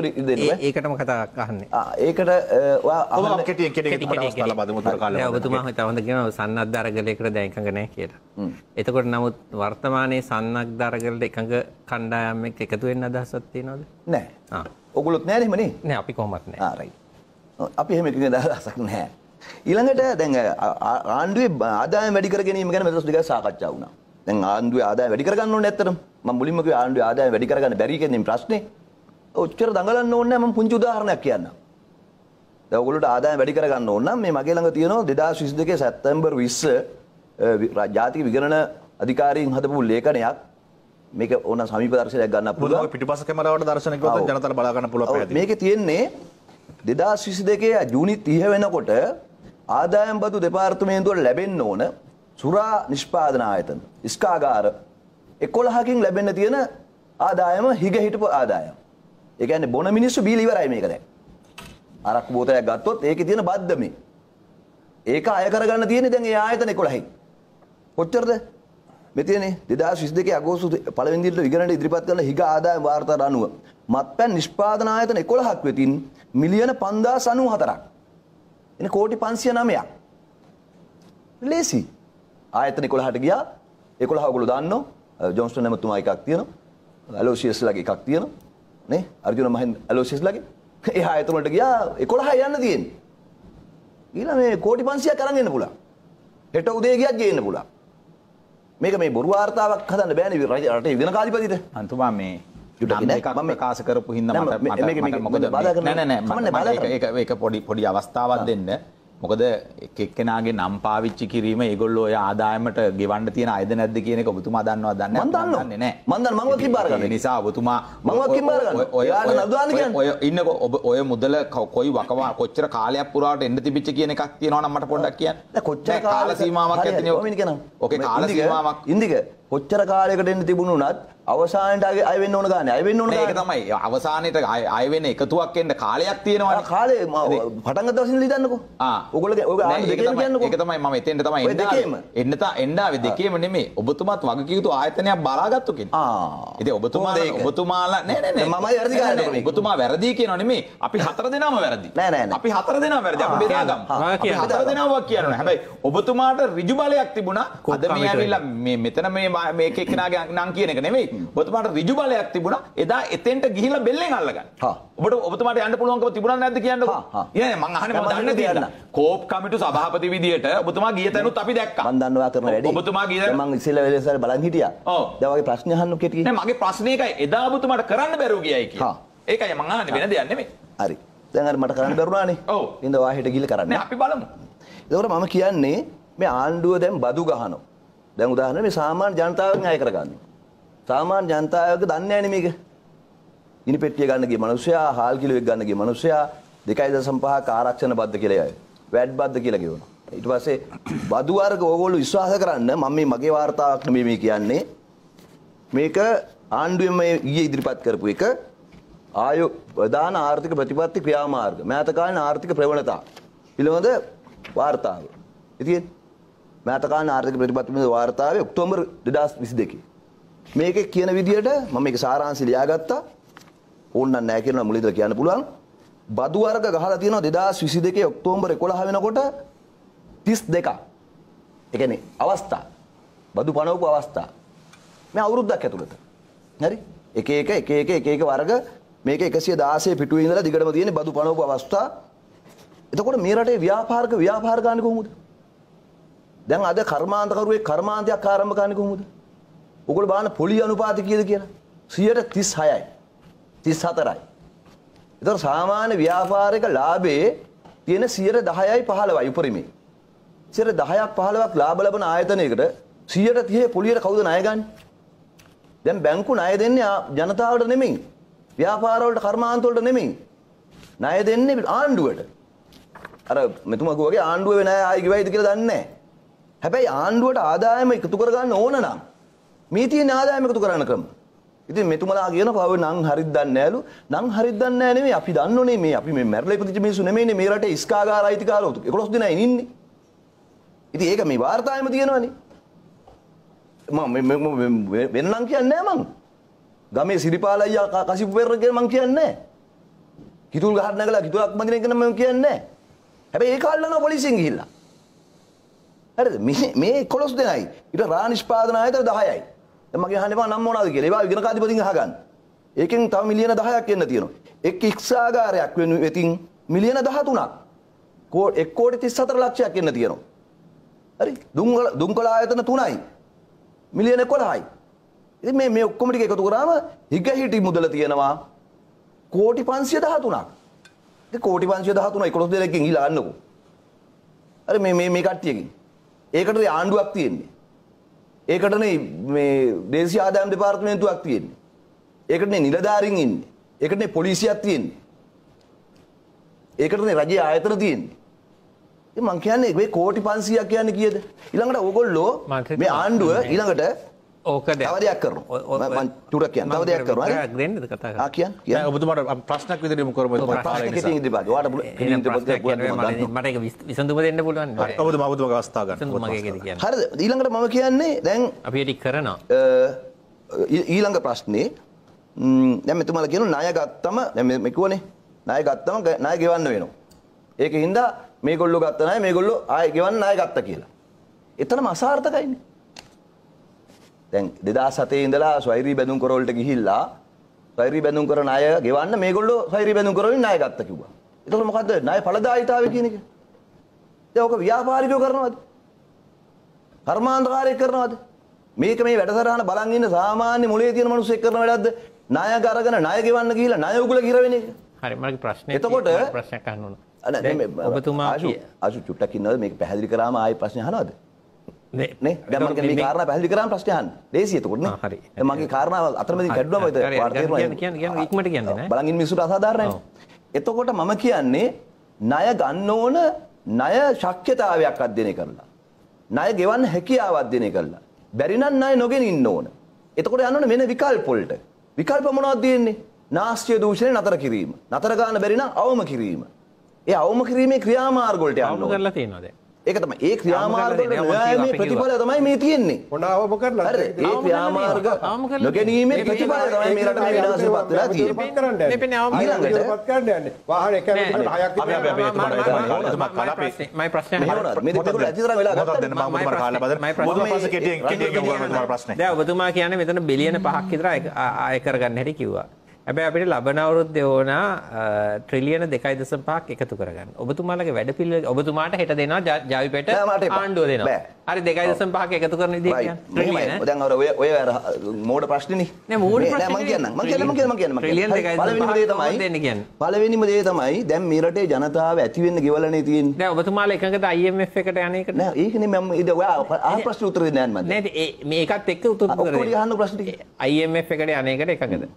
ඒකටම කතා කහන්නේ ඒකට ඔබතුමා තවද කියෙන සන්නත් දරගලයකට දැන්කගනෑ කියලා එතකොට නමුත් වර්තමානයේ සන්නක් දරගලට එකඟ කණ්ඩායමෙක් එකතුවෙන් අදහසත්තිය නොද නෑ ඔගුලොත් නෑනෙමනේ නෑ අපි කොමත් ආරයි අපි හෙම දහසක් නෑ ඊළඟට දැන් ආණ්ඩුවේ ආදාය වැඩිකර ගැනීම ගැන මෙතස් ටික සාකච්ඡා වුණා. දැන් ආණ්ඩුවේ ආදාය වැඩි කරගන්න ඕනේ නැත්තරම් මම මුලින්ම කිව්වා ආණ්ඩුවේ ආදාය වැඩි කරගන්න බැරි කියන ප්‍රශ්නේ ඔච්චර දඟලන්න ඕනේ මම පුංචි උදාහරණයක් කියන්නම්. දැන් ඔයගොල්ලෝට ආදායම වැඩි කරගන්න ඕන නම් මේ මගේ ළඟ තියෙනවා 2022 සැප්තැම්බර් 20 ජාතික විගණන අධිකාරීන් හදපු ලේඛනයක් මේක ඕන සමීප දර්ශනයක් ගන්න පුළුවන්. පිටිපස්ස කැමරාවට දර්ශනය කරලා ජනතාවට බලා ගන්න පුළුවන් පැහැදිලි. මේකේ තියෙන්නේ 2022 ජූනි 30 වෙනකොට ආදායම් බදු දෙපාර්තමේන්තුවට ලැබෙන්න ඕන සුරා නිෂ්පාදන ආයතන ස්කාගාර 11කින් ලැබෙන්න තියෙන ආදායම හිග හිටපු ආදායම්. ඒ කියන්නේ බොන මිනිස්සු බීලා ඉවරයි මේක දැන්. අරක්කු බෝතලයක් ගත්තොත් ඒකේ තියෙන බද්ද මේ. ඒක අය කරගන්න තියෙන්නේ දැන් ඒ ආයතන 11යි. කොච්චරද? මේ තියෙන්නේ 2022 අගෝස්තු පළවෙනි දිනට විගණනට ඉදිරිපත් කරන හිග ආදායම් වාර්තාවට අනුව මත්පැන් නිෂ්පාදන ආයතන 11ක් වෙතින් මිලියන 5094ක්. එනේ කෝටි 509ක්. ලේසි. ආයතන 11ට ගියා. 11 ඔයගොල්ලෝ දන්නෝ ජොන්ස්ටන් නැමතුමා එකක් තියෙනවා. ඇලෝසියස් ලගේ එකක් තියෙනවා. නේ අර්ජුන මහින්ද අලෝසිස්ලාගෙන් එහා ඇතුළට ගියා 11 යන්න තියෙන්නේ. ඊළඟ මේ කෝටි 500ක් අරන් එන්න පුළුවන්. හෙට උදේ ගියත් ගේන්න පුළුවන්. මේක මේ බොරු වාර්තාවක් හදන්න බෑනේ රටේ විනකාධිපතිට. අන්තුමා මේ මම ප්‍රකාශ කරපු හින්දා මට මට මොකද නෑ නෑ නෑ ඒක ඒක පොඩි පොඩි අවස්ථාවක් දෙන්න. මොකද එක් එක්කෙනාගේ නම් පාවිච්චි කිරීම ඒගොල්ලෝ ඔය ආදායමට ගෙවන්න තියෙන අයද නැද්ද කියන එක ඔබතුමා දන්නවද දන්නේ නැහැ මම දන්නේ නැහැ මම දන්නේ මමවත් කිබ්බාර ගන්න නිසා ඔබතුමා මමවත් කිබ්බාර ගන්න ඔයාලා නඩුවාන කියන්නේ ඔය ඉන්නකො ඔබ ඔය මුදල කොයි වකවා කොච්චර කාලයක් පුරාට එන්න තිබිච්ච කියන එකක් තියෙනවා නම් මට පොඩ්ඩක් කියන්න කොච්චර කාල සීමාවක් ඇත්තනේ ඔක මිනිකනම් ඔකේ කාල සීමාවක් ඉන්දික කොච්චර කාලයකට එන්න තිබුණු නත් අවසානට අයවෙන්න ඕන ගන්න අයවෙන්න ඕන ඒක තමයි අවසානයට අයවෙන එකතුවක් එන්න කාලයක් තියෙනවා කාලේ පටන්ගත වශයෙන් ලිදන්නකෝ ඔගොල ඒක තමයි මම එතෙන්ට තමයි එන්නම එන්නතා එන්නාවේ දෙකේම නෙමේ ඔබතුමත් වගකියුතු ආයතනයක් බලාගත්තුකින් ඉතින් ඔබතුමා ඔබතුමාලා නෑ නෑ නෑ මමයි වැරදි කරන්නේ ඔබතුමා වැරදි කියනවා නෙමේ අපි හතර දෙනාම වැරදි නෑ නෑ අපි හතර දෙනා වැරදි අපි බෙදාගමු අපි හතර දෙනාම වක් කියනවා හැබැයි ඔබතුමාට ඍජු බලයක් තිබුණා අද මේ ඇවිල්ලා මේ මෙතන මේ මේ එක එක්කෙනාගේ නම් කියන එක නෙමෙයි. ඔබතුමාට ඍජු බලයක් තිබුණා. එදා එතෙන්ට ගිහිල්ලා බෙල්ලෙන් අල්ලගන්න. ඔබට ඔබතුමාට යන්න පුළුවන්කම තිබුණා නැද්ද කියන්නකෝ. නේ මං අහන්නේ මම දන්නේ තියන්න. කෝප් කමිටු සභාපති විදියට ඔබතුමා ගිය තැනුත් අපි දැක්කා. මං දන්නවා කරන වැඩේ. ඔබතුමා ගිය මං ඉස්සෙල්ලා වෙලාවට බලන් හිටියා. දැන් වගේ ප්‍රශ්න අහන්න කෙටි. නෑ මගේ ප්‍රශ්නේ එකයි එදා ඔබතුමාට කරන්න බැරුව ගියයි කියන්නේ. ඒකයි මං අහන්නේ වෙන දෙයක් නෙමෙයි. හරි. දැන් අර මට කරන්න බැරුණානේ. ඔව්. ඉඳ වාහෙට ගිහිල්ලා කරන්න. නෑ අපි බලමු. ඒකෝර මම කියන්නේ මේ ආණ්ඩුව දැන් බදු ගහනවා. දැන් උදාහරණ මේ සාමාන්‍ය ජනතාවගෙන් අය කරගන්නේ. සාමාන්‍ය ජනතාවක දන්නේ නැහැනේ මේක. ගිනි පෙට්ටිය ගන්න ගිය මිනිස්සයා, හාල් කිලෝයක් ගන්න ගිය මිනිස්සයා 2.5ක ආරක්ෂණ බද්ද කියලා අය. වැඩ් බද්ද කියලා කියනවා. ඊට පස්සේ බදු වර්ග ඕගොල්ලෝ විශ්වාස කරන්න මම මේ මගේ වார்த்தාවක් නෙමෙයි මේ කියන්නේ. මේක ආණ්ඩුවෙම ඊයේ ඉදිරිපත් කරපු එක ආයෝ ප්‍රධාන ආර්ථික ප්‍රතිපත්ති ක්‍රියාමාර්ග මෑතකාලීන ආර්ථික ප්‍රවණතා පිළිබඳ වාර්තාව. ඉතින් මෑතකාන ආර්ථික ප්‍රතිපත්තිමේ වාර්තාවේ ඔක්තෝබර් 2022. මේකේ කියන විදිහට මම මේක සාරාංශය ලියාගත්තා. ඕන්නම් නැහැ කියලා මුලින්ද කියන්න පුළුවන්. බදු වර්ග ගහලා තියෙනවා 2022 ඔක්තෝබර් 11 වෙනකොට 32ක්. ඒ කියන්නේ අවස්ථා. බදු පනවපු අවස්ථා. මේ අවුරුද්දක් ඇතුළත. හරි? එක එක එක එක එක එක වර්ග මේක 116 පිටුවේ ඉඳලා දිගටම තියෙන බදු පනවපු අවස්ථා. එතකොට මේ රටේ ව්‍යාපාරික ව්‍යාපාර ගන්න කොහොමද? දැන් අද කර්මාන්තකරුවේ කර්මාන්තයක් ආරම්භ කරන්නේ කොහොමද? ඔගොල්ලෝ බලන්න පොලි අනුපාත කීයද කියලා. 136යි. 34යි. ඒතර සාමාන්‍ය ව්‍යාපාරික ලාභයේ තියෙන 10යි 15යි උපරිමේ. 10ක් 15ක් ලාභ ලබන ආයතනයකට 130 පොලියට කවුද ණය ගන්නේ? දැන් බැංකු ණය දෙන්නේ ජනතාවට නෙමෙයි. ව්‍යාපාර වලට කර්මාන්ත වලට නෙමෙයි. ණය දෙන්නේ ආණ්ඩුවට. අර මෙතුමා කිව්වා වගේ ආණ්ඩුවේ ණය ආයි ගිවයිද කියලා දන්නේ නැහැ. හැබැයි ආණ්ඩුවට ආදායම එකතු කරගන්න ඕන නම් මේ තියෙන ආදායම එකතු කරන්න ක්‍රම. ඉතින් මෙතුමලා කියන පව නම් හරිද දන්නේ නැලු නම් හරිද දන්නේ නැහැ නෙමෙයි අපි දන්නෝනේ මේ අපි මේ මැරලා ඉපදිච්ච මිනිස්සු නෙමෙයිනේ මේ රටේ ඉස්කාගාර අයිතිකාරෝ 11 දෙනා ඉන්නේ. ඉතින් ඒක මේ වාර්තාවෙම තියෙනවනේ. මම වෙන්නම් කියන්නේ නැහැ මං. ගමේ සිරිපාල අයියා කසිපු වෙරර කියලා මං කියන්නේ නැහැ. කිතුල් ගහන්න නැගලා කිතුලක් බඳින එක නම් මම කියන්නේ නැහැ. හැබැයි ඒ කාලේ නම් පොලිසියෙන් ගිහිල්ලා හරිද මේ 11 දෙනයි ඊට රා නිෂ්පාදන ආයතන 10යි දැන් මගේ අහන්න එපා නම් මොනවද කියලා ඒවා ඉගෙන කාදිපතින් අහගන්න ඒකෙන් තව මිලියන 10ක් එන්න තියෙනවා එක් ඉක්සාගාරයක් වෙනු වෙතින් මිලියන 13ක් කෝටි 1 කෝටි 34 ලක්ෂයක් එන්න තියෙනවා හරි දුංගල දුංගල ආයතන 3යි මිලියන 11යි ඉතින් මේ මේ ඔක්කොම ටික එකතු කරාම හිගහිටි මුදල තියෙනවා කෝටි 513ක් ඉතින් කෝටි 513 11 දෙනෙක්ගෙන් ගිහලා අන්නකෝ හරි මේ මේ මේ කට්ටියකින් ඒකටද ආණ්ඩුවක් තියෙන්නේ. ඒකටනේ මේ දේශීය ආදායම් දෙපාර්තමේන්තුවක් තියෙන්නේ. ඒකටනේ නිලධාරීන් ඉන්නේ. ඒකටනේ පොලිසියක් තියෙන්නේ. ඒකටනේ රජයේ ආයතන තියෙන්නේ. ඉතින් මං කියන්නේ මේ කෝටි 500ක් කියන්නේ කීයද? ඊළඟට ඕගොල්ලෝ මේ ආණ්ඩුව ඊළඟට ඕකදයක් කරන තුර කිය තවදයක් කර කිය කිය ඔබතුමට ප්‍රශ්නක් විදරම කරම මට විසඳුම දෙන්න පුළුවන් ඔබතු මබතු අවස්ථාග හර ඊළඟට මම කියන්නේ දැන් අපිටි කරනවා ඊළඟ ප්‍රශ්නය දැම එතුමල කියනු ණය ගත්තම මෙකුවනේ ණය ගත්තම ණය ගෙවන්න වෙනවා ඒක හින්දා මේ ගොල්ලු ගත්තනය මේ ගොල්ලු ආය ගෙවන්න අය ගත්ත කියලා එතනම අසාර්ථකයින්නේ දැන් දෙදා සතේ ඉඳලා ස්වෛරී බැඳුම් කරවලට ගිහිල්ලා ස්වෛරී බැඳුම් කරන අය ගෙවන්න මේගොල්ලෝ ස්වෛරී බැඳුම් කරවලින් ණය ගත්ත කිව්වා. එතකොට මොකද්ද ණය ඵලදායිතාවය කියන එක? දැන් ඔක ව්‍යාපාරිකයෝ කරනවද? කර්මාන්තකාරයෙක් කරනවද? මේක මේ වැඩසටහන බලන් ඉන්න සාමාන්‍ය මොලේ තියෙන මිනිස්සෙක් කරන වැඩක්ද? ණය අරගෙන ණය ගෙවන්න ගිහිල්ලා ණය උගල කිරවෙන එක. හරි මගේ ප්‍රශ්නේ. එතකොට ප්‍රශ්නයක් අහන්න ඕන. ඔබතුමා ආශු චුට්ටක් ඉන්නවද මේක පැහැදිලි කරාම ආයේ ප්‍රශ්න අහනවද? දැම මේ කාරණ පැහදි කරන්න ප්‍රශ්ටයන් දේසියතකොටන හරි මගේ කාරණාව අතරමදි කැඩ්ලම ඉක්මට කියන්න බලගින් මිසුට අසාධාරණය එතකොට මම කියන්නේ ණය ගන්න ඕන ණය ශක්්‍යතාවයක් අධ්‍යනය කරලා. ණය ගෙවන්න හැකියාව අධ්‍යනය කරලා. බැරිනම් ණය නොගෙන ඉන්න ඕන. එතකොට යන්න මෙන්න විකල්පොල්ට. විකල්ප මොනවද දෙන්නේ? නාස්ත්‍ය දූෂණය නතර කිරීම. නතර ගන්න බැරි නම් අවම කිරීම. ඒ අවම කිරීමේ ක්‍රියාමාර්ග වලට යන්න ඕන. කරලා තියෙනවා දැන්. ඒක තමයි ඒ ක්‍රියාමාර්ග නෑමේ ප්‍රතිඵල තමයි මේ තියෙන්නේ. හොඳ අවම කරලා. හරි. ඒ ක්‍රියාමාර්ග නොගැනීමේ ප්‍රතිඵල තමයි මේ රටේ විනාශයපත් වෙලා තියෙන්නේ. මේ පෙන්නේ අවම ඊළඟටපත් කරන්න යන්නේ. වාහන එක හැරෙන්න හයක් අපි අපි අපි එතුමා කලා අපේ මයි ප්‍රශ්නය හරි. මේ දෙකේ ඇති තරම් වෙලා ගත්තා. මම ඔබතුමා කාලා බදල්. ඔබතුමා පස්සේ කෙටියෙන් කෙටියෙන් ගමු ඔබතුමා ප්‍රශ්නේ. දැන් ඔබතුමා කියන්නේ මෙතන බිලියන 5ක් විතර අය කරගන්න හැටි කිව්වා. හැබැයි අපිට ලබන අවුරුද්දේ ඕනා ට්‍රිලියන 2.5ක් එකතු කරගන්න. ඔබතුමාලගේ වැඩපිළිවෙල ඔබතුමාට හෙට දෙනවා ජාවිපෙට ආණ්ඩුව දෙනවා. හරි 2.5ක් එකතු කරන විදිහ කියන්නේ. දැන් අර ඔය ඔය අර මෝඩ ප්‍රශ්නේනේ. නෑ මෝඩ ප්‍රශ්නේ මම කියන්නම්. මම කියන්නම් මම කියන්නම් මම කියන්නම්. ට්‍රිලියන 2.5ක් දෙන්න කියන්නේ. පළවෙනිම දේ තමයි දැන් මේ රටේ ජනතාව ඇති වෙන්න ගෙවලනේ තියෙන්නේ. නෑ ඔබතුමාලා එකකට IMF එකට යන එක. නෑ ඒකනේ මම ඉත ඔයා අහ ප්‍රශ්න උත්තර දෙන්න යන්න මම. නෑ මේකත් එක්ක උත්තර දෙන්න. ඔක්කොම අහන්න ප්‍රශ්න ටික. IMF එකට යන එකට එකකට.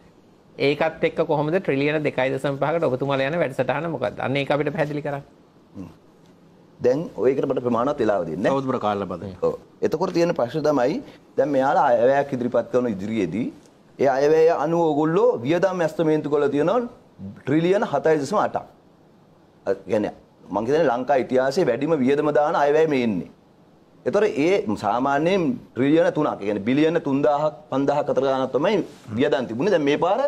ඒකත් එක්ක කොහොමද ට්‍රිලියන 2.5කට ඔබතුමාලා යන වැඩසටහන මොකක්ද? අන්න ඒක අපිට පැහැදිලි කරන්න. දැන් ඔයකට මට ප්‍රමාණවත් වෙලා දෙන්නේ. ඔව් දුර කාලය බද. ඔව්. එතකොට තියෙන ප්‍රශ්නේ තමයි දැන් මෙයාලා අයවැයක් ඉදිරිපත් කරන ඉදිරියේදී ඒ අයවැය අනුව ඕගොල්ලෝ වියදම් ඇස්තමේන්තු කරලා තියෙනවා ට්‍රිලියන 7.8ක්. ඒ කියන්නේ මම කියන්නේ ලංකා ඉතිහාසයේ වැඩිම වියදම දාන අයවැය මේ ඉන්නේ. එතොර ඒ සාමාන්‍යයෙන් ට්‍රිලියන තුනක් ගැන බිලියන තුන්දාහක් පන්දාහ කතරගානත්තමයි වියදන් තිබුණ දැ මේ පාර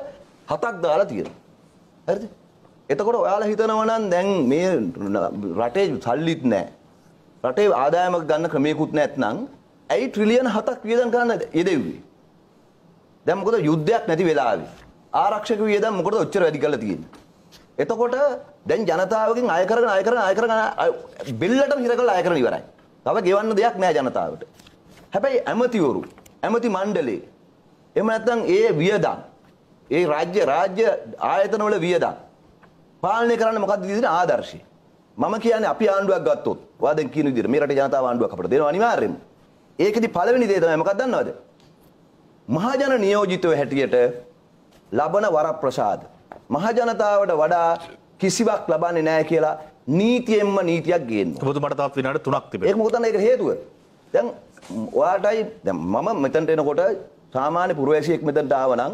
හතක් දාලා තියෙනවා හරිද එතකොට ඔයාලා හිතනවා නම් දැන් මේ රටේ සල්ලිත් නැහැ රටේ ආදායමක් ගන්න ක්‍රමයකුත් නැත්නම් ඇයි ට්‍රිලියන් හතක් වියදම් කරන්න යෙදෙව්වේ දැන් මොකද යුද්ධයක් නැති වෙලාවේ ආරක්ෂක වියදම් මොකටද ඔච්චර වැඩි කරලා තියෙන්නේ එතකොට දැන් ජනතාවකින් අය කරගෙන අය කරගෙන අය කරගෙන බිල්ලටම හිර කරලා අය කරන ඉවරයි. තව ගෙවන්න දෙයක් නැහැ ජනතාවට. හැබැයි ඇමතිවරු ඇමති මණ්ඩලේ එහෙම නැත්නම් ඒ වියදම් ඒ රාජ්‍ය රාජ්‍ය ආයතනවල වියදම්. පාලනය කරන්න මොකක්ද තියෙන ආදර්ශය? මම කියන්නේ අපි ආණ්ඩුවක් ගත්තොත් වාදෙන් කියන විදිහට මේ රටේ ජනතාව ආණ්ඩුවක් අපිට දෙනවා අනිවාර්යයෙන්ම. ඒකෙදි පළවෙනි දේ තමයි මොකක්ද දන්නවද? මහජන නියෝජිතව හැටියට ලබන වරප්‍රසාද මහජනතාවට වඩා කිසිවක් ලබන්නේ නැහැ කියලා නීතියෙන්ම නීතියක් ගේන්න. ඔබතුමාට තවත් විනාඩි 3ක් තිබෙනවා. ඒක මොකද ඒක හේතුව? දැන් ඔයාටයි දැන් මම මෙතනට එනකොට සාමාන්‍ය පුරවැසියෙක් මෙතනට ආව නම්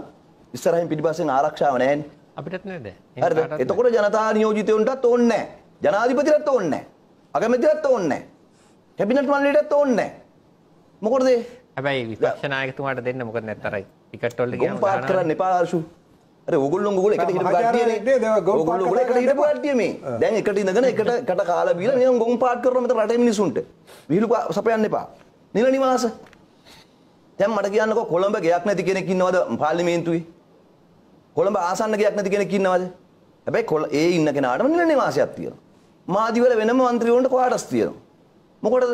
ඉස්සරහින් පිටිපස්සෙන් ආරක්ෂාව නැහැනේ. අපිටත් නේද? හරිද? එතකොට ජනතා නියෝජිතයන්ටත් ඕනේ නැහැ. ජනාධිපතිටත් ඕනේ නැහැ. අගමැතිටත් ඕනේ නැහැ. කැබිනට් මණ්ඩලයටත් ඕනේ නැහැ. මොකටද ඒ? හැබැයි විපක්ෂ නායකතුමාට දෙන්න මොකද නැත්තරයි. ටිකට් වලට ගියාම ගන්න කරන්න එපා අර්ෂු. අර ඔගොල්ලොන් ඔගොල්ලෝ එකට හිටපු කට්ටියනේ. ඔගොල්ලෝ ඔගොල්ලෝ එකට හිටපු කට්ටිය මේ. දැන් එකට ඉඳගෙන එකට කට කාලා බීලා නියම් ගොම් පාට් කරනවා මෙතන රටේ මිනිසුන්ට. විහිළු සපයන්න එපා. නිල නිවාස. දැන් මට කියන්නකෝ කොළඹ ගයක් නැති කෙනෙක් ඉන්නවද පාර්ලිමේන්තුවේ? කොළඹ ආසන්න ගයක් නැති කෙනෙක් ඉන්නවද? හැබැයි ඒ ඉන්න කෙනාටම නිල නිවාසයක් තියෙනවා. මාධ්‍යවල වෙනම മന്ത്രിවරුන්ට ක්වාටස් තියෙනවා. මොකටද?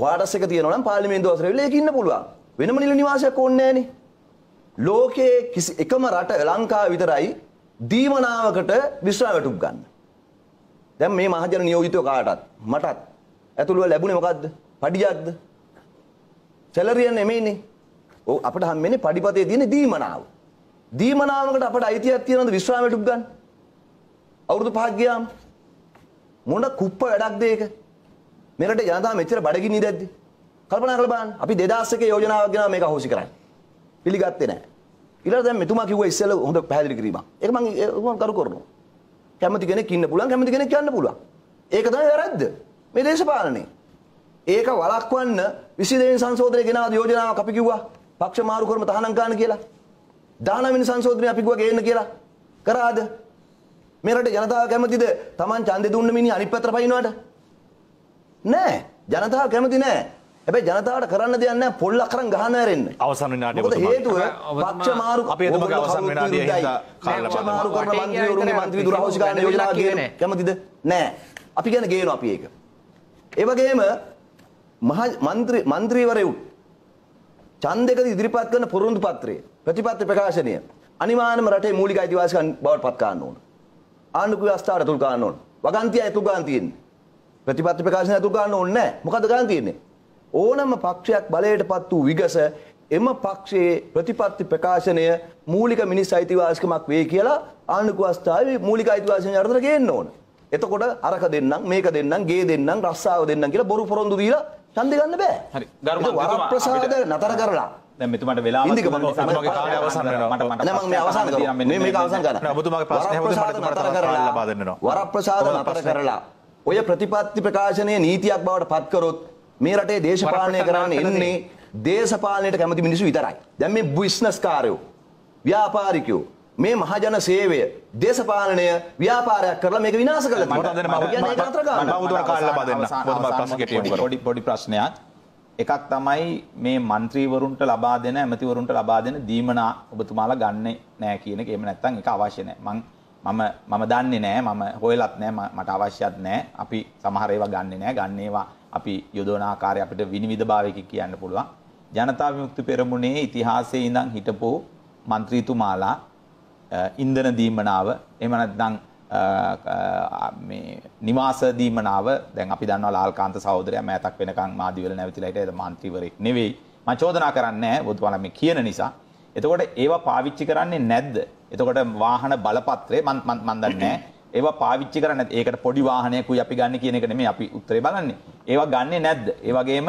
ක්වාටස් එක තියෙනවා නම් පාර්ලිමේන්තුව අසරවිල ඒක ඉන්න පුළුවන්. වෙනම නිල නිවාසයක් ඕනේ නැහනේ. ලෝකයේ කිසි එකම රට ලංකාව විතරයි දීමනාවකට විශ්‍රාවටුම් ගන්න. දැන් මේ මහජන නියෝජිතව කාටත් මටත් ඇතුළුව ලැබුණේ මොකද්ද? පඩියක්ද? සැලරිය නෙමෙයිනේ. ඔව් අපිට හම්බෙන්නේ පඩිපතේ තියෙන දීමනාව. දීමනාමකට අපට අයිතියක් තියෙනවද විශ්‍රාමයට උප ගන්න? අවුරුදු පහක් ගියාම මොන කුප්ප වැඩක්ද ඒක? මෙරට ජනතාව මෙච්චර බඩගිනි ඉඳද්ද? කල්පනා කරලා බලන්න. අපි 2001 යෝජනාවක් ගෙනා මේක අහෝසි කරන්නේ. පිළිගත්තේ නැහැ. ඊළඟ දැන් මෙතුමා කිව්වා ඉස්සෙල්ලා හොඳ පැහැදිලි කිරීමක්. ඒක මම මම කරු කරනවා. කැමති කෙනෙක් ඉන්න පුළුවන්, කැමති කෙනෙක් යන්න පුළුවන්. ඒක තමයි වැරද්ද. මේ දේශපාලනේ. ඒක වළක්වන්න 22 වෙනි සංශෝධනය ගෙනාවද යෝජනාවක් අපි කිව්වා. පක්ෂ මාරු කරම තහනම් ගන්න කියලා. 19 සංශෝධනය අපි ගුවා ගේන්න කියලා කරාද? මේ රටේ ජනතාව කැමතිද Taman ඡන්දේ දුන්න මිනිහ අනිත් පැත්තට පයින්නවට? නෑ. ජනතාව කැමති නෑ. හැබැයි ජනතාවට කරන්න දෙයක් නැහැ පොල්ලක් කරන් ගහන්න හැරෙන්න. අවසන් වෙනාට මොකද හේතුව? පක්ෂ මාරු අපේ එතුමගේ අවසන් වෙනාදී හින්දා පක්ෂ මාරු කරන മന്ത്രിවරුන්ගේ മന്ത്രി දුරහොස් ගන්න යෝජනා ගේන කැමතිද? නෑ. අපි කියන්නේ ගේනවා අපි ඒක. ඒ වගේම මහ മന്ത്രി മന്ത്രിවරයු ඡන්දයකදී ඉදිරිපත් කරන පොරොන්දු පත්‍රය ප්‍රතිපත්ති ප්‍රකාශනය අනිවාර්යම රටේ මූලික අයිතිවාසිකම් බවට පත් කරන්න ඕන. ආණ්ඩුක ව්‍යවස්ථාවට තුල් කරන්න ඕන. වගන්තිය ඇතුල් ගන්න තියෙන්නේ. ප්‍රතිපත්ති ප්‍රකාශන ඇතුල් ගන්න ඕනේ නැහැ. මොකද ගන්න තියෙන්නේ? ඕනම පක්ෂයක් බලයටපත් වූ විගස එම පක්ෂයේ ප්‍රතිපත්ති ප්‍රකාශනය මූලික මිනිස් අයිතිවාසිකමක් වේ කියලා ආණ්ඩුක අවස්ථාවේ මූලික අයිතිවාසිකම් යටතට ගේන්න ඕන. එතකොට අරක දෙන්නම් මේක දෙන්නම් ගේ දෙන්නම් රස්සාව දෙන්නම් කියලා බොරු පොරොන්දු දීලා ඡන්දෙ ගන්න බෑ. හරි. ධර්ම වරප්‍රසාද නතර කරලා දැන් මෙතුමාට වෙලාව ඉන්දික මම මගේ කාලය අවසන් වෙනවා මට මට මේ අවසන් කරනවා මේ මේක අවසන් කරනවා ඔබතුමාගේ ප්‍රශ්නේ ඔබතුමා මට තව කාලය ලබා දෙන්නනවා වරප්‍රසාද නතර කරලා ඔය ප්‍රතිපත්ති ප්‍රකාශනයේ නීතියක් බවට පත් කරොත් මේ රටේ දේශපාලනය කරන්න එන්නේ දේශපාලනයට කැමති මිනිස්සු විතරයි දැන් මේ බිස්නස් කාරයෝ ව්‍යාපාරිකයෝ මේ මහජන සේවය දේශපාලනය ව්‍යාපාරයක් කරලා මේක විනාශ කළා මට දෙන්න මම කාලය ලබා දෙන්න පොඩි පොඩි ප්‍රශ්නයක් එකක් තමයි මේ മന്ത്രിවරුන්ට ලබා දෙන ඇමතිවරුන්ට ලබා දෙන දීමනා ඔබතුමාලා ගන්නෙ නෑ කියන එක. එහෙම නැත්නම් ඒක අවශ්‍ය නෑ. මං මම මම දන්නේ නෑ. මම හොයලත් නෑ. මට අවශ්‍යත් නෑ. අපි සමහර ඒවා ගන්නෙ නෑ. ගන්න ඒවා අපි යොදවන ආකාරය අපිට විනිවිදභාවයකින් කියන්න පුළුවන්. ජනතා විමුක්ති පෙරමුණේ ඉතිහාසයේ ඉඳන් හිටපු മന്ത്രിතුමාලා ඉන්ධන දීමනාව එහෙම නැත්නම් මේ නිවාසදීමනාව දැන් අපි දන්නවා ලාල්කාන්ත සහෝදරයා මෑතක් වෙනකන් මාදිවල නැවතිලා හිටියද මන්ත්‍රීවරයෙක් නෙවෙයි මම චෝදනා කරන්නේ නැහැ ඔබතුමාලා මේ කියන නිසා එතකොට ඒවා පාවිච්චි කරන්නේ නැද්ද එතකොට වාහන බලපත්‍රය මන් මන් දන්නේ ඒවා පාවිච්චි කරන්නේ නැත් ඒකට පොඩි වාහනයකුයි අපි ගන්න කියන එක නෙමෙයි අපි උත්තරේ බලන්නේ ඒවා ගන්නෙ නැද්ද ඒ වගේම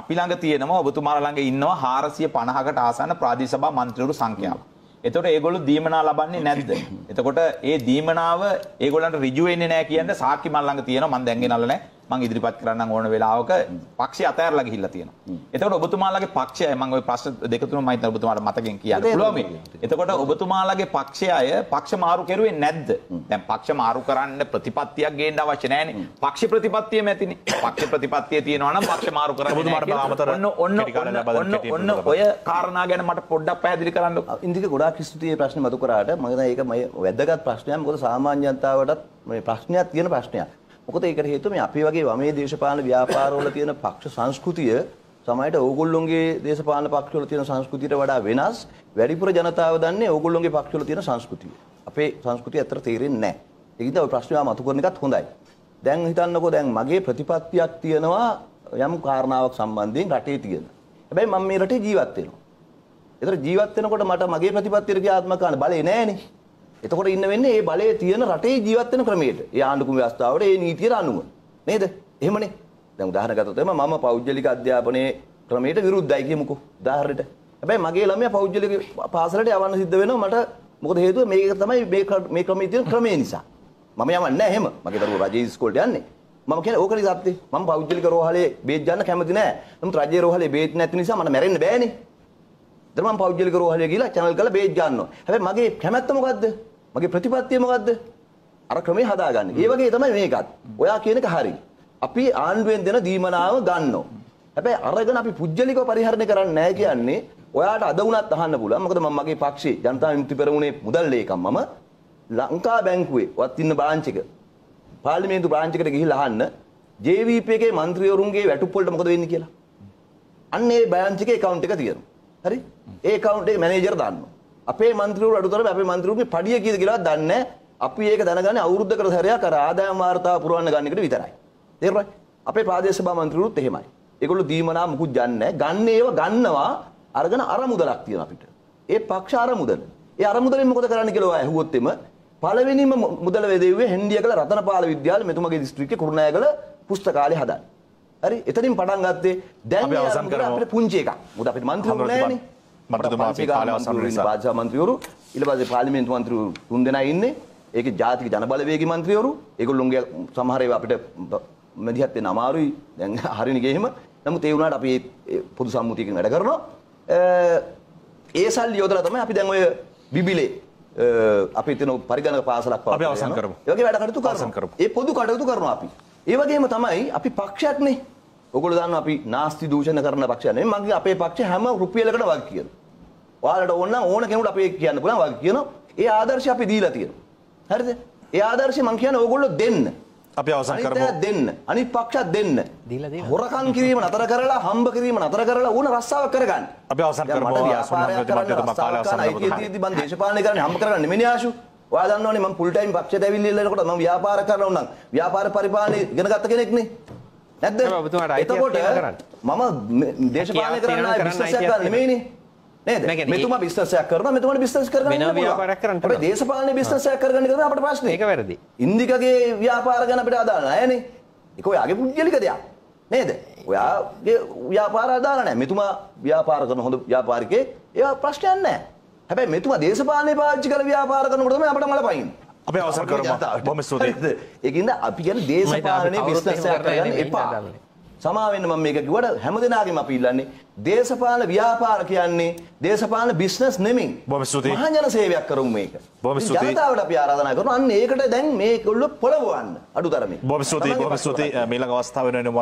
අපි ළඟ තියෙනවා ඔබතුමාලා ළඟ ඉන්නවා 450කට ආසන්න ප්‍රාදේශීය සභා මන්ත්‍රීවරු සංඛ්‍යාවක් එතකොට ඒගොල්ලෝ දීමනා ලබන්නේ නැද්ද? එතකොට ඒ දීමනාව ඒගොල්ලන්ට ඍජු වෙන්නේ නැහැ කියන්නේ සාක්කි මල් ළඟ තියෙනවා මම දැන් ගෙනල්ලා නැහැ. මං ඉදිරිපත් කරන්න ඕන වෙලාවක පක්ෂ අතෑරලා ගිහිල්ලා තියෙනවා. එතකොට ඔබතුමාලගේ පක්ෂය මම ওই ප්‍රශ්න දෙක තුනම මම ඔබතුමාට මතකෙන් කියන්න පුළුවන් මේ. එතකොට ඔබතුමාලගේ පක්ෂය පක්ෂ මාරු කරුවේ නැද්ද? දැන් පක්ෂ මාරු කරන්න ප්‍රතිපත්තියක් ගේන්න අවශ්‍ය නැහැනේ. පක්ෂ ප්‍රතිපත්තියම ඇතිනේ. පක්ෂ ප්‍රතිපත්තිය තියෙනවා නම් පක්ෂ මාරු කරන්න ඔබතුමාට බාමතර ඔන්න ඔන්න ඔන්න ඔන්න ඔය කාරණා ගැන මට පොඩ්ඩක් පැහැදිලි කරන්න. ඉන්දික ගොඩාක් ස්තුතියි මේ ප්‍රශ්නේ මතු කරාට. මම හිතන්නේ ඒක වැදගත් ප්‍රශ්නයක්. මොකද සාමාන්‍ය ජනතාවටත් මේ ප්‍රශ්නයක් තියෙන ප්‍රශ්නයක්. මොකද ඒකට හේතුව මේ අපි වගේ වමේ දේශපාලන ව්‍යාපාරවල තියෙන පක්ෂ සංස්කෘතිය සමහරට ඕගොල්ලොන්ගේ දේශපාලන පක්ෂවල තියෙන සංස්කෘතියට වඩා වෙනස්. වැඩිපුර ජනතාව දන්නේ ඕගොල්ලොන්ගේ පක්ෂවල තියෙන සංස්කෘතිය. අපේ සංස්කෘතිය ඇත්තට තේරෙන්නේ නැහැ. ඒ නිසා ඔය ප්‍රශ්නේ මතු කරන එකත් හොඳයි. දැන් හිතන්නකෝ දැන් මගේ ප්‍රතිපත්තියක් තියෙනවා යම් කාරණාවක් සම්බන්ධයෙන් රටේ තියෙන. හැබැයි මම මේ රටේ ජීවත් වෙනවා. ඒතර ජීවත් වෙනකොට මට මගේ ප්‍රතිපත්තියට ක්‍රියාත්මක කරන්න බලේ නැහැනේ. එතකොට ඉන්න වෙන්නේ ඒ බලය තියෙන රටේ ජීවත් වෙන ක්‍රමයට. ඒ ආණ්ඩුකුම ව්‍යවස්ථාවට ඒ නීතියට අනුව. නේද? එහෙමනේ. දැන් උදාහරණ ගත්තොත් එම මම පෞද්ගලික අධ්‍යාපනයේ ක්‍රමයට විරුද්ධයි කියමුකෝ. උදාහරණයට. හැබැයි මගේ ළමයා පෞද්ගලික පාසලට යවන්න සිද්ධ වෙනවා මට මොකද හේතුව මේක තමයි මේ මේ ක්‍රමයේ තියෙන ක්‍රමය නිසා. මම යවන්නේ නැහැ එහෙම. මගේ දරුවෝ රජයේ ඉස්කෝලේට යන්නේ. මම කියන්නේ ඕකනේ සත්‍ය. මම පෞද්ගලික රෝහලේ බේත් ගන්න කැමති නැහැ. නමුත් රජයේ රෝහලේ බේත් නැති නිසා මට මැරෙන්න බෑනේ. දැන් මම පෞද්ගලික රෝහලේ ගිහලා channel කරලා බේත් ගන්නවා. හැබැයි මගේ කැමැත්ත මොකද්ද? මගේ ප්‍රතිපත්තිය මොකද්ද? අර ක්‍රමේ හදාගන්නේ. ඒ වගේ තමයි මේකත්. ඔයා කියන එක හරි. අපි ආණ්ඩුවෙන් දෙන දීමනාව ගන්නෝ. හැබැයි අරගෙන අපි පුජ්‍යලිකව පරිහරණය කරන්නේ නැහැ කියන්නේ ඔයාට අද වුණත් අහන්න පුළුවන්. මොකද මම මගේ පක්ෂේ ජනතා විමුක්ති පෙරමුණේ මුදල් ලේකම් මම ලංකා බැංකුවේ වත් ඉන්න බ්‍රාන්ච් එක පාර්ලිමේන්තු බ්‍රාන්ච් එකට ගිහිල්ලා අහන්න JVP එකේ മന്ത്രിවරුන්ගේ වැටුප් වලට මොකද වෙන්නේ කියලා. අන්න ඒ බ්‍රාන්ච් එකේ account එක තියෙනවා. හරි? ඒ account එකේ මැනේජර් දාන්නවා. අපේ මන්ත්‍රීවරු අඩුතරම අපේ මන්ත්‍රීවරුගේ පඩිය කීයද කියලා දන්නේ අපි ඒක දැනගන්නේ අවුරුද්දකට සැරයක් අර ආදායම් වාර්තාව පුරවන්න ගන්න එකට විතරයි. තේරුණාද? අපේ ප්‍රාදේශ සභා මන්ත්‍රීවරුත් එහෙමයි. ඒගොල්ලෝ දීමනා මුකුත් දන්නේ ගන්න ඒව ගන්නවා අරගෙන අරමුදලක් තියෙන අපිට. ඒ පක්ෂ අරමුදල. ඒ අරමුදලෙන් මොකද කරන්න කියලා ඔය ඇහුවොත් එම පළවෙනිම මුදල වැදෙව්වේ හෙන්ඩියගල රතනපාල විද්‍යාලය මෙතුමගේ දිස්ත්‍රික්කේ කුරුණෑගල පුස්තකාලේ හදන්නේ. හරි? එතනින් පටන් ගත්තේ දැන් අපිට පුංචි එකක්. මොකද අපිට මන්ත්‍රීවරු නැහැනේ. පාචා මන්ත්‍රියවරු ඉලබස පාලිමෙන්තු මන්ත්‍රියවරු තුන් දෙනා ඉන්නේ ඒක ජාතික ජනබලවේගී මන්ත්‍රියවරු ඒගොල්ලොන්ගේ සමහර ඒවා අපිට මැදිහත් වෙන්න අමාරුයි දැන් හරිනේ ගේ එහෙම නමුත් ඒ වුණාට අපි පොදු සම්මුතියකින් වැඩ කරනවා ඒ සල්ලි යොදලා තමයි අපි දැන් ඔය බිබිලේ අපි තින පරිගණක පාසලක් පව අවසන් කරමු. ඒ වගේ වැඩ කටයුතු කරමු. ඒ පොදු කටයුතු කරනවා අපි. ඒ වගේම තමයි අපි පක්ෂයක්නේ ඔගොල්ලෝ දන්නවා අපි නාස්ති දූෂණ කරන පක්ෂය නෙමෙයි මගේ අපේ පක්ෂය හැම රුපියලකට වග කියන. ඔයාලට ඕන නම් ඕන කෙනෙකුට අපි කියන්න පුළුවන් වග කියනවා. ඒ ආදර්ශය අපි දීලා තියෙනවා. හරිද? ඒ ආදර්ශය මම කියන්නේ ඕගොල්ලෝ දෙන්න. අපි අවසන් කරමු. දෙන්න. අනිත් පක්ෂත් දෙන්න. දීලා දෙන්න. හොරකම් කිරීම නතර කරලා හම්බ කිරීම නතර කරලා ඕන රස්සාවක් කරගන්න. අපි අවසන් කරමු. මට ව්‍යාපාරයක් කරන්න මම කාලය අවසන් කරනවා. මම දේශපාලනය කරන්නේ හම්බ කරගන්න නෙමෙයි ආශු. ඔයා දන්නවනේ මම ෆුල් ටයිම් පක්ෂයට ඇවිල්ලා ඉන්නකොට මම ව්‍යාපාර කරනවා නම් ව්‍යාපාර පරිපාලනය ඉගෙන ගත්ත කෙනෙක් නේ. නැද්ද එතකොට මම දේශපාලනය කරන්න බිස්නසයක් නෙමෙයිනේ නේද මෙතුමා බිස්නසයක් කරනවා මෙතුමාට බිස්නස් කරගන්න වෙන ව්‍යාපාරයක් කරන්න පුළුවන් අපේ දේශපාලන බිස්නසයක් කරගන්න කරන අපිට ප්‍රශ්නේ ඒක වැරදි ඉන්දිකගේ ව්‍යාපාර ගැන අපිට අදාළ නැහැනේ ඒක ඔයාගේ පුද්ගලික දෙයක් නේද ඔයාගේ ව්‍යාපාර අදාළ නැහැ මෙතුමා ව්‍යාපාර කරන හොඳ ව්‍යාපාරිකයෙක් ඒවා ප්‍රශ්නයක් නැහැ හැබැයි මෙතුමා දේශපාලනේ පාවිච්චි කරලා ව්‍යාපාර කරනකොට තමයි අපිට මලපයින්නේ අපේ අවසර කරම බොමස්තුතිද එකන්න අපි ගැන දේශපාලනය විශ්නසය කරගන්න එපා සමාවෙන්න මම මේක කිව්වට හැම දෙනාගේම අපි ඉල්ලන්නේ දේශපාලන ව්‍යාපාර කියන්නේ දේශපාලන බිස්නස් නෙමෙයි. බොහොම ස්තුතියි. මහජන සේවයක් කරමු මේක. බොහොම ස්තුතියි. ජනතාවට අපි ආරාධනා කරනවා. අන්න ඒකට දැන් මේගොල්ලෝ පොළවවන්න අඩුතරමේ. බොහොම ස්තුතියි. බොහොම ස්තුතියි. මේ ළඟ අවස්ථාව වෙනුවෙන්